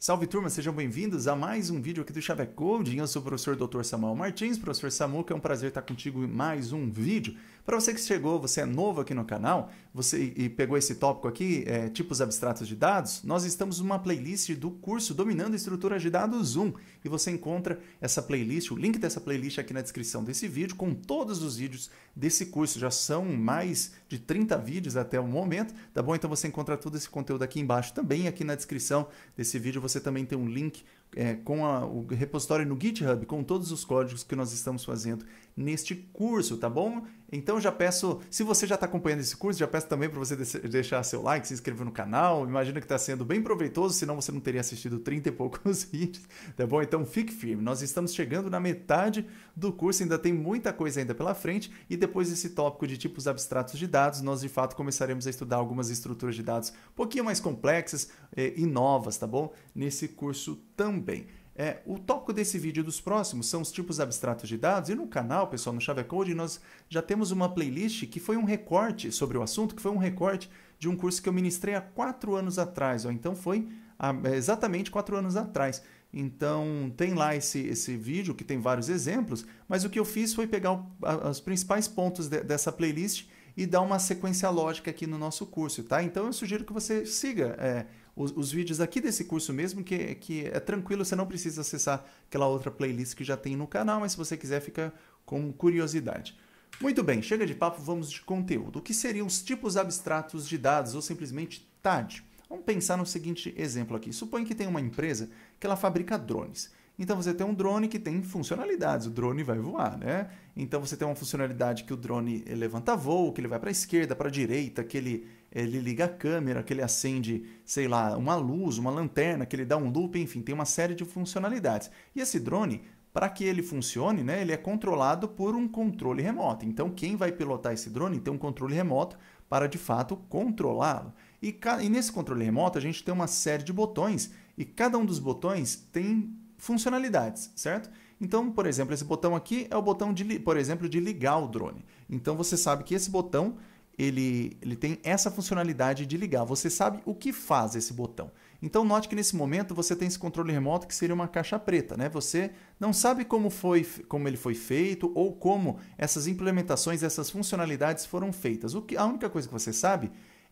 Salve turma, sejam bem-vindos a mais um vídeo aqui do Chave Coding. Eu sou o professor Dr. Samuel Martins, professor Samuca, é um prazer estar contigo em mais um vídeo. Para você que chegou, você é novo aqui no canal, você e pegou esse tópico aqui, é, tipos abstratos de dados, nós estamos numa playlist do curso Dominando Estruturas de Dados Zoom. e você encontra essa playlist, o link dessa playlist aqui na descrição desse vídeo com todos os vídeos desse curso. Já são mais de 30 vídeos até o momento, tá bom? Então você encontra todo esse conteúdo aqui embaixo também, aqui na descrição desse vídeo você também tem um link é, com a, o repositório no GitHub, com todos os códigos que nós estamos fazendo neste curso, tá bom? Então já peço, se você já está acompanhando esse curso, já peço também para você deixar seu like, se inscrever no canal. Imagino que está sendo bem proveitoso, senão você não teria assistido 30 e poucos vídeos, tá bom? Então fique firme, nós estamos chegando na metade do curso, ainda tem muita coisa ainda pela frente, e depois desse tópico de tipos abstratos de dados, nós de fato começaremos a estudar algumas estruturas de dados um pouquinho mais complexas é, e novas, tá bom? Nesse curso também também. É, o tópico desse vídeo e dos próximos são os tipos abstratos de dados, e no canal, pessoal, no Chave Code, nós já temos uma playlist que foi um recorte sobre o assunto, que foi um recorte de um curso que eu ministrei há quatro anos atrás, ó, então foi há, é, exatamente quatro anos atrás. Então tem lá esse, esse vídeo que tem vários exemplos, mas o que eu fiz foi pegar o, a, os principais pontos de, dessa playlist e dá uma sequência lógica aqui no nosso curso, tá? Então eu sugiro que você siga é, os, os, vídeos aqui desse curso mesmo, que, que é tranquilo, você não precisa acessar aquela outra playlist que já tem no canal, mas se você quiser fica com curiosidade. Muito bem, chega de papo, vamos de conteúdo. O que seriam os tipos abstratos de dados ou simplesmente TAD? Vamos pensar no seguinte exemplo aqui. Suponha que tem uma empresa que ela fabrica drones. Então você tem um drone que tem funcionalidades, o drone vai voar, né? Então você tem uma funcionalidade que o drone eh, levanta voo, que ele vai para a esquerda, para a direita, que ele, ele liga a câmera, que ele acende, sei lá, uma luz, uma lanterna, que ele dá um loop, enfim, tem uma série de funcionalidades. E esse drone, para que ele funcione, né, ele é controlado por um controle remoto. Então quem vai pilotar esse drone tem um controle remoto para de fato controlá-lo. E, e nesse controle remoto a gente tem uma série de botões e cada um dos botões tem funcionalidades, certo? Então, por exemplo, esse botão aqui é o botão de, por exemplo, de ligar o drone. Então você sabe que esse botão ele, ele tem essa funcionalidade de ligar. Você sabe o que faz esse botão. Então note que nesse momento você tem esse controle remoto que seria uma caixa preta, né? Você não sabe como foi, como ele foi feito ou como essas implementações, essas funcionalidades foram feitas. O que a única coisa que você sabe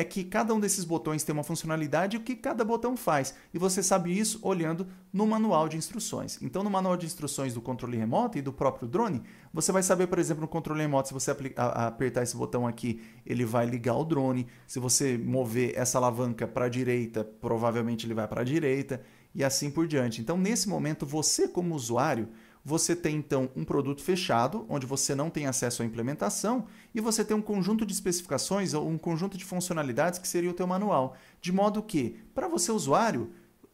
é que cada um desses botões tem uma funcionalidade e o que cada botão faz. E você sabe isso olhando no manual de instruções. Então, no manual de instruções do controle remoto e do próprio drone, você vai saber, por exemplo, no controle remoto, se você apertar esse botão aqui, ele vai ligar o drone. Se você mover essa alavanca para a direita, provavelmente ele vai para a direita e assim por diante. Então, nesse momento, você como usuário você tem então um produto fechado, onde você não tem acesso à implementação, e você tem um conjunto de especificações ou um conjunto de funcionalidades que seria o teu manual. De modo que, para você usuário,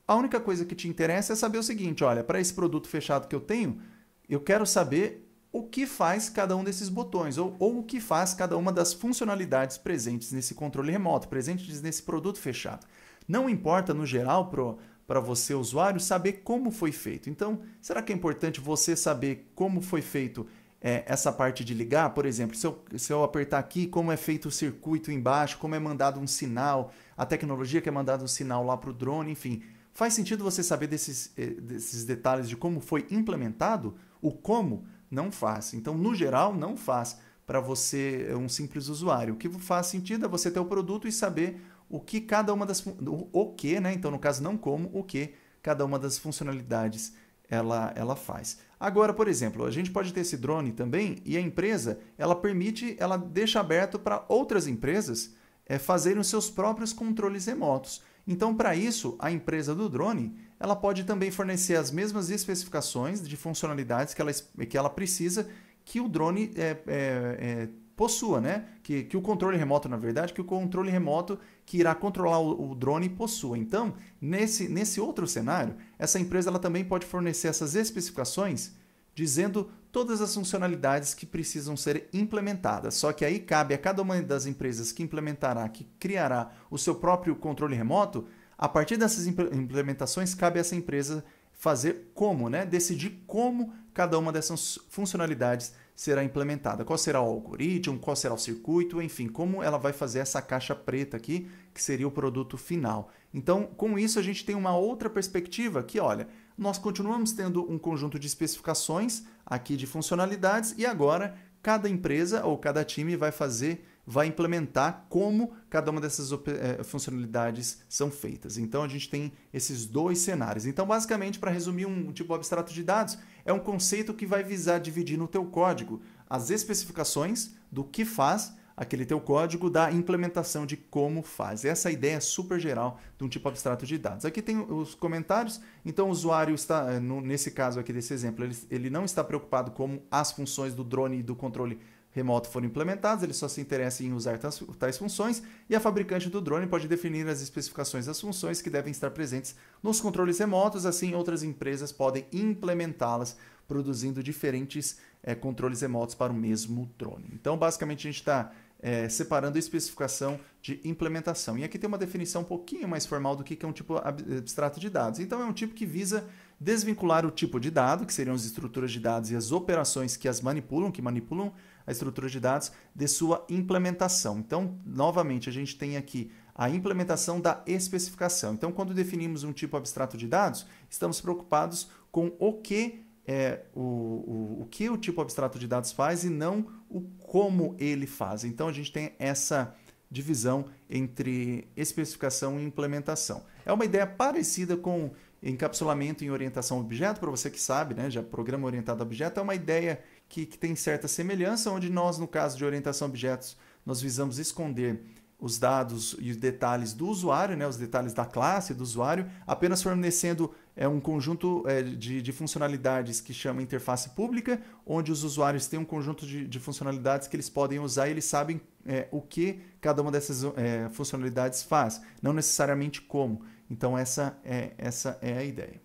a única coisa que te interessa é saber o seguinte, olha, para esse produto fechado que eu tenho, eu quero saber o que faz cada um desses botões, ou, ou o que faz cada uma das funcionalidades presentes nesse controle remoto, presentes nesse produto fechado. Não importa, no geral, pro para você, usuário, saber como foi feito. Então, será que é importante você saber como foi feito é, essa parte de ligar? Por exemplo, se eu, se eu apertar aqui, como é feito o circuito embaixo, como é mandado um sinal, a tecnologia que é mandado um sinal lá para o drone, enfim. Faz sentido você saber desses, eh, desses detalhes de como foi implementado? O como? Não faz. Então, no geral, não faz para você, eh, um simples usuário. O que faz sentido é você ter o produto e saber o que cada uma das o que, né? Então no caso não como, o que cada uma das funcionalidades ela ela faz. Agora, por exemplo, a gente pode ter esse drone também e a empresa, ela permite, ela deixa aberto para outras empresas é, fazerem os seus próprios controles remotos. Então, para isso, a empresa do drone, ela pode também fornecer as mesmas especificações de funcionalidades que ela, que ela precisa que o drone é, é, possua, né? Que, que o controle remoto, na verdade, que o controle remoto que irá controlar o, o, drone possua. Então, nesse, nesse outro cenário, essa empresa ela também pode fornecer essas especificações dizendo todas as funcionalidades que precisam ser implementadas. Só que aí cabe a cada uma das empresas que implementará, que criará o seu próprio controle remoto, a partir dessas implementações cabe a essa empresa fazer como, né? Decidir como cada uma dessas funcionalidades será implementada. Qual será o algoritmo, qual será o circuito, enfim, como ela vai fazer essa caixa preta aqui, que seria o produto final. Então, com isso, a gente tem uma outra perspectiva que, olha, nós continuamos tendo um conjunto de especificações aqui de funcionalidades e agora cada empresa ou cada time vai fazer, vai implementar como cada uma dessas eh, funcionalidades são feitas. Então, a gente tem esses dois cenários. Então, basicamente, para resumir um tipo abstrato de dados, é um conceito que vai visar dividir no teu código as especificações do que faz aquele teu código da implementação de como faz. Essa ideia é super geral de um tipo abstrato de dados. Aqui tem os comentários. Então, o usuário está, eh, nesse caso aqui desse exemplo, ele, ele não está preocupado como as funções do drone e do controle remoto foram implementados, ele só se interessa em usar tais funções e a fabricante do drone pode definir as especificações das funções que devem estar presentes nos controles remotos, assim outras empresas podem implementá-las, produzindo diferentes é, controles remotos para o mesmo drone. Então, basicamente, a gente está é, eh, separando especificação de implementação. E aqui tem uma definição um pouquinho mais formal do que é um tipo eh, abstrato de dados. Então, é um tipo que visa desvincular o tipo de dado, que seriam as estruturas de dados e as operações que as manipulam, que manipulam a estrutura de dados, de sua implementação. Então, novamente, a gente tem aqui a implementação da especificação. Então, quando definimos um tipo abstrato de dados, estamos preocupados com o que é, o, o, o que o tipo abstrato de dados faz e não o como ele faz. Então, a gente tem essa divisão entre especificação e implementação. É uma ideia parecida com encapsulamento em orientação objeto, para você que sabe, né, já programa orientado a objeto, é uma ideia que, que tem certa semelhança, onde nós, no caso de orientação a objetos, nós visamos esconder os dados e os detalhes do usuário, né, os detalhes da classe do usuário, apenas fornecendo é, um conjunto é, de, de, funcionalidades que chama interface pública, onde os usuários têm um conjunto de, de funcionalidades que eles podem usar e eles sabem é, o que cada uma dessas é, funcionalidades faz, não necessariamente como. Então essa é, essa é a ideia.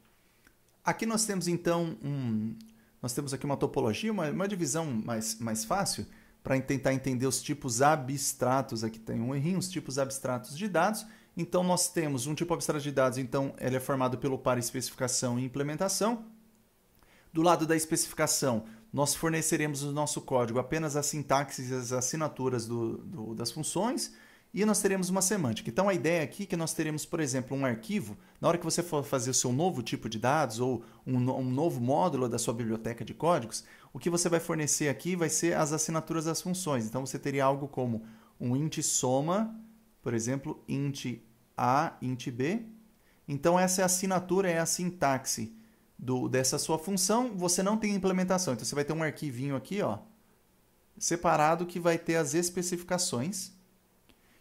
Aqui nós temos então um, nós temos aqui uma topologia, uma, uma divisão mais, mais fácil para tentar entender os tipos abstratos. Aqui tem um errinho, os tipos abstratos de dados. Então nós temos um tipo abstrato de dados, então ele é formado pelo par especificação e implementação. Do lado da especificação, nós forneceremos no nosso código apenas as sintaxes e as assinaturas do, do, das funções e nós teremos uma semântica. Então a ideia aqui é que nós teremos, por exemplo, um arquivo, na hora que você for fazer o seu novo tipo de dados ou um, um novo módulo da sua biblioteca de códigos, o que você vai fornecer aqui vai ser as assinaturas das funções. Então você teria algo como um int soma, por exemplo, int a, int b. Então essa é a assinatura, é a sintaxe do, dessa sua função. Você não tem implementação, então você vai ter um arquivinho aqui, ó, separado que vai ter as especificações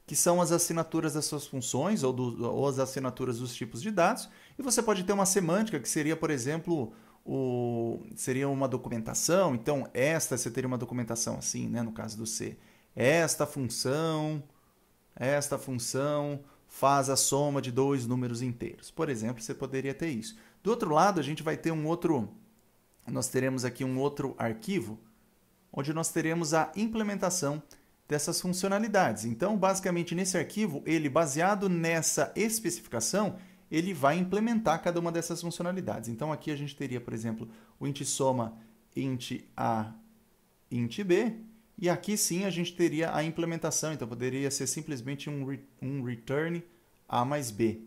que são as assinaturas das suas funções ou, do, ou as assinaturas dos tipos de dados. E você pode ter uma semântica, que seria, por exemplo, o, seria uma documentação. Então, esta você teria uma documentação assim, né? no caso do C. Esta função, esta função faz a soma de dois números inteiros. Por exemplo, você poderia ter isso. Do outro lado, a gente vai ter um outro, nós teremos aqui um outro arquivo, onde nós teremos a implementação dessas funcionalidades. Então, basicamente, nesse arquivo, ele, baseado nessa especificação, ele vai implementar cada uma dessas funcionalidades. Então, aqui a gente teria, por exemplo, o int soma int a int b, e aqui sim a gente teria a implementação, então poderia ser simplesmente um, re um return a mais b.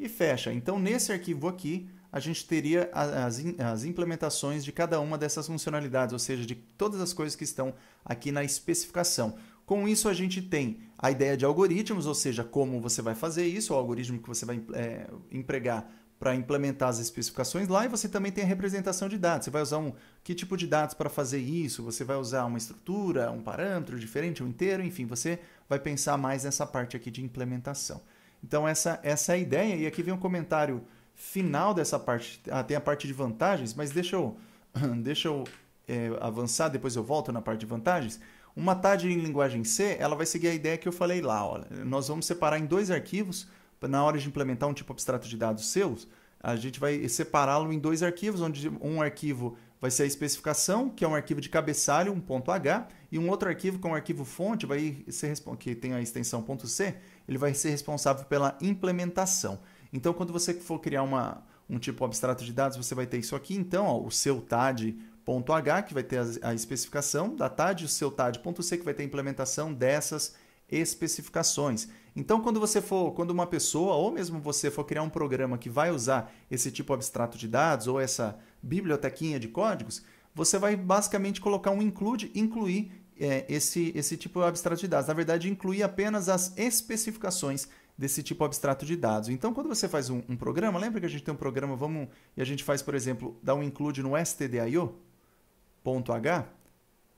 E fecha. Então, nesse arquivo aqui, a gente teria as, as implementações de cada uma dessas funcionalidades, ou seja, de todas as coisas que estão aqui na especificação. Com isso, a gente tem a ideia de algoritmos, ou seja, como você vai fazer isso, o algoritmo que você vai é, empregar para implementar as especificações lá, e você também tem a representação de dados. Você vai usar um que tipo de dados para fazer isso, você vai usar uma estrutura, um parâmetro diferente, um inteiro, enfim, você vai pensar mais nessa parte aqui de implementação. Então, essa, essa é a ideia, e aqui vem um comentário final dessa parte. Ah, tem a parte de vantagens, mas deixa eu, deixa eu é, avançar, depois eu volto na parte de vantagens. Uma TAD em linguagem C, ela vai seguir a ideia que eu falei lá. Olha, nós vamos separar em dois arquivos na hora de implementar um tipo abstrato de dados seus. A gente vai separá-lo em dois arquivos, onde um arquivo vai ser a especificação, que é um arquivo de cabeçalho, um ponto .h, e um outro arquivo, que é um arquivo fonte, vai ser, que tem a extensão .c, ele vai ser responsável pela implementação. Então, quando você for criar uma, um tipo abstrato de dados, você vai ter isso aqui. Então, ó, o seu TAD ponto H, que vai ter a especificação da TAD, o seu que vai ter a implementação dessas especificações. Então, quando você for, quando uma pessoa ou mesmo você for criar um programa que vai usar esse tipo abstrato de dados ou essa bibliotequinha de códigos, você vai basicamente colocar um include, incluir é, esse, esse tipo abstrato de dados. Na verdade, incluir apenas as especificações desse tipo abstrato de dados. Então, quando você faz um, um programa, lembra que a gente tem um programa, vamos e a gente faz, por exemplo, dá um include no stdio.h?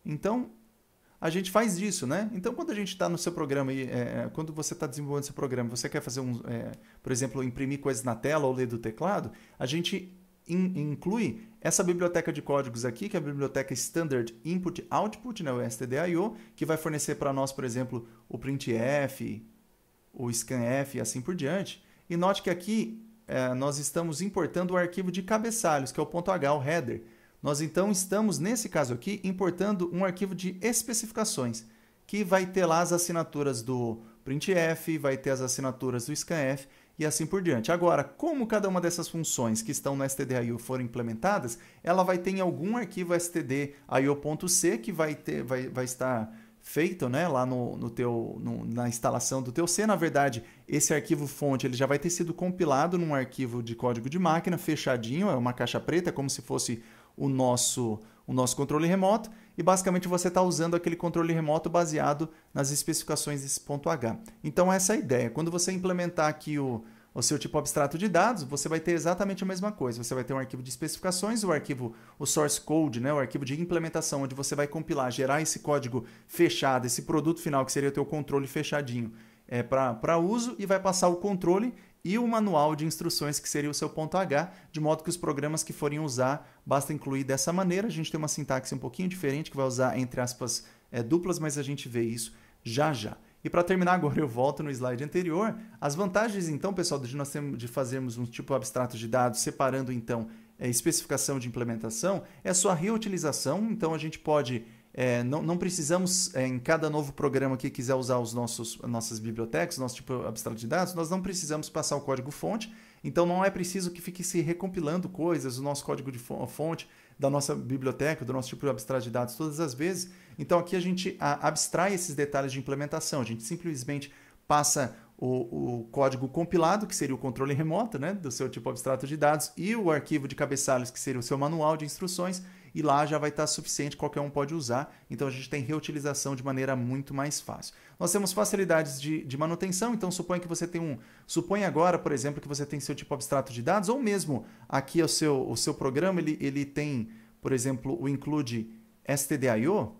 Então, a gente faz isso, né? Então, quando a gente está no seu programa, e, é, é quando você está desenvolvendo seu programa, você quer fazer um, é, por exemplo, imprimir coisas na tela ou ler do teclado, a gente in, inclui essa biblioteca de códigos aqui, que é a biblioteca Standard Input Output, né, o STDIO, que vai fornecer para nós, por exemplo, o printf, o scanf e assim por diante. E note que aqui é, nós estamos importando o arquivo de cabeçalhos, que é o .h, o header. Nós então estamos, nesse caso aqui, importando um arquivo de especificações, que vai ter lá as assinaturas do printf, vai ter as assinaturas do scanf e assim por diante. Agora, como cada uma dessas funções que estão no stdio foram implementadas, ela vai ter em algum arquivo stdio.c que vai, ter, vai, vai estar feito né, lá no, no teu, no, na instalação do teu C, na verdade, esse arquivo fonte ele já vai ter sido compilado num arquivo de código de máquina fechadinho, é uma caixa preta, como se fosse o nosso, o nosso controle remoto, e basicamente você está usando aquele controle remoto baseado nas especificações desse ponto H. Então essa é a ideia. Quando você implementar aqui o, o seu tipo abstrato de dados, você vai ter exatamente a mesma coisa. Você vai ter um arquivo de especificações, o arquivo, o source code, né, o arquivo de implementação, onde você vai compilar, gerar esse código fechado, esse produto final, que seria o teu controle fechadinho é, eh, para uso, e vai passar o controle e o manual de instruções, que seria o seu ponto H, de modo que os programas que forem usar, basta incluir dessa maneira. A gente tem uma sintaxe um pouquinho diferente, que vai usar, entre aspas, é, duplas, mas a gente vê isso já já. E para terminar agora, eu volto no slide anterior. As vantagens, então, pessoal, de nós temos, de fazermos um tipo abstrato de dados, separando, então, é, especificação de implementação, é a sua reutilização. Então, a gente pode... É, não, não, precisamos, é, em cada novo programa que quiser usar os nossos, nossas bibliotecas, nosso tipo abstrato de dados, nós não precisamos passar o código fonte. Então, não é preciso que fique se recompilando coisas, o nosso código de fonte da nossa biblioteca, do nosso tipo abstrato de dados todas as vezes então aqui a gente abstrai esses detalhes de implementação, a gente simplesmente passa o, o, código compilado, que seria o controle remoto né, do seu tipo abstrato de dados, e o arquivo de cabeçalhos, que seria o seu manual de instruções, e lá já vai estar suficiente, qualquer um pode usar. Então a gente tem reutilização de maneira muito mais fácil. Nós temos facilidades de, de manutenção, então suponha que você tem um. Suponha agora, por exemplo, que você tem seu tipo abstrato de dados, ou mesmo aqui é o seu, o seu programa, ele, ele tem, por exemplo, o include stdio,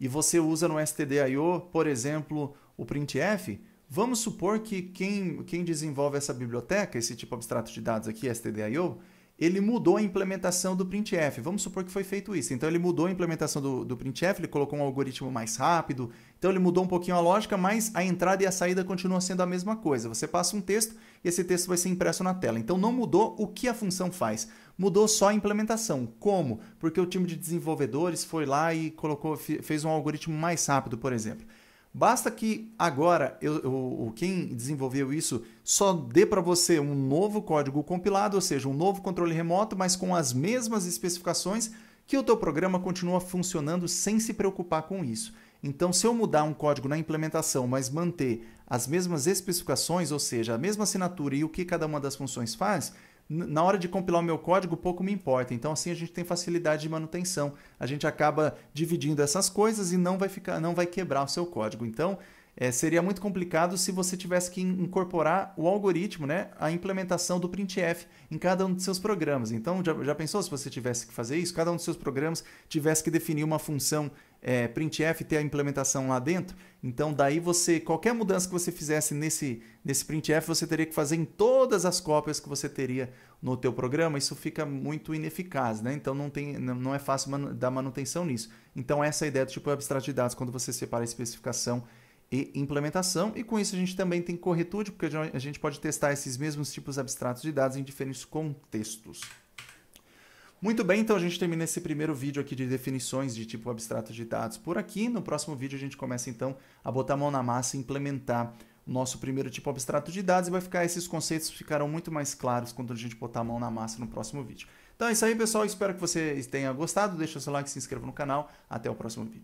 e você usa no stdio, por exemplo, o printf, vamos supor que quem, quem desenvolve essa biblioteca, esse tipo abstrato de dados aqui, stdio, ele mudou a implementação do printf. Vamos supor que foi feito isso. Então ele mudou a implementação do, do printf, ele colocou um algoritmo mais rápido, então ele mudou um pouquinho a lógica, mas a entrada e a saída continuam sendo a mesma coisa. Você passa um texto e esse texto vai ser impresso na tela. Então não mudou o que a função faz, mudou só a implementação. Como? Porque o time de desenvolvedores foi lá e colocou, fez um algoritmo mais rápido, por exemplo. Basta que agora eu, eu, quem desenvolveu isso só dê para você um novo código compilado, ou seja, um novo controle remoto, mas com as mesmas especificações que o teu programa continua funcionando sem se preocupar com isso. Então, se eu mudar um código na implementação, mas manter as mesmas especificações, ou seja, a mesma assinatura e o que cada uma das funções faz, na hora de compilar o meu código, pouco me importa. Então, assim, a gente tem facilidade de manutenção. A gente acaba dividindo essas coisas e não vai, ficar, não vai quebrar o seu código. Então, é, seria muito complicado se você tivesse que incorporar o algoritmo, né, a implementação do printf em cada um dos seus programas. Então, já, já pensou se você tivesse que fazer isso? Cada um dos seus programas tivesse que definir uma função é, printf ter a implementação lá dentro. Então, daí você, qualquer mudança que você fizesse nesse, nesse printf, você teria que fazer em todas as cópias que você teria no teu programa. Isso fica muito ineficaz, né? Então, não, tem, não é fácil dar manutenção nisso. Então, essa é a ideia do tipo abstrato de dados, quando você separa a especificação e implementação. E com isso a gente também tem corretude, porque a gente pode testar esses mesmos tipos abstratos de dados em diferentes contextos. Muito bem, então a gente termina esse primeiro vídeo aqui de definições de tipo abstrato de dados por aqui. No próximo vídeo a gente começa então a botar a mão na massa e implementar o nosso primeiro tipo abstrato de dados e vai ficar esses conceitos ficarão muito mais claros quando a gente botar a mão na massa no próximo vídeo. Então é isso aí, pessoal. Espero que vocês tenham gostado. Deixa o seu like, se inscreva no canal. Até o próximo vídeo.